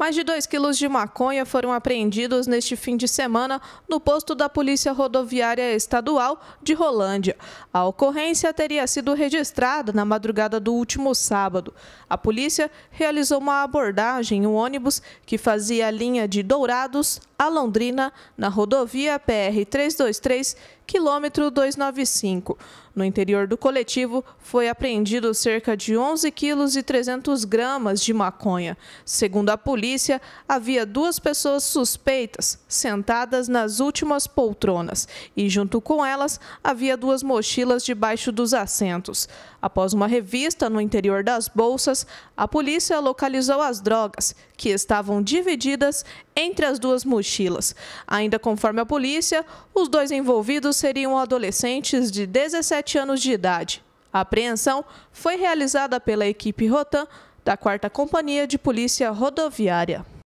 Mais de 2 quilos de maconha foram apreendidos neste fim de semana no posto da Polícia Rodoviária Estadual de Rolândia. A ocorrência teria sido registrada na madrugada do último sábado. A polícia realizou uma abordagem em um ônibus que fazia a linha de Dourados a Londrina na rodovia PR 323, quilômetro 295. No interior do coletivo foi apreendido cerca de 11 quilos e 300 gramas de maconha. Segundo a polícia, havia duas pessoas suspeitas sentadas nas últimas poltronas e, junto com elas, havia duas mochilas debaixo dos assentos. Após uma revista no interior das bolsas, a polícia localizou as drogas, que estavam divididas entre as duas mochilas. Ainda conforme a polícia, os dois envolvidos seriam adolescentes de 17 anos de idade. A apreensão foi realizada pela equipe Rotan da 4 Companhia de Polícia Rodoviária.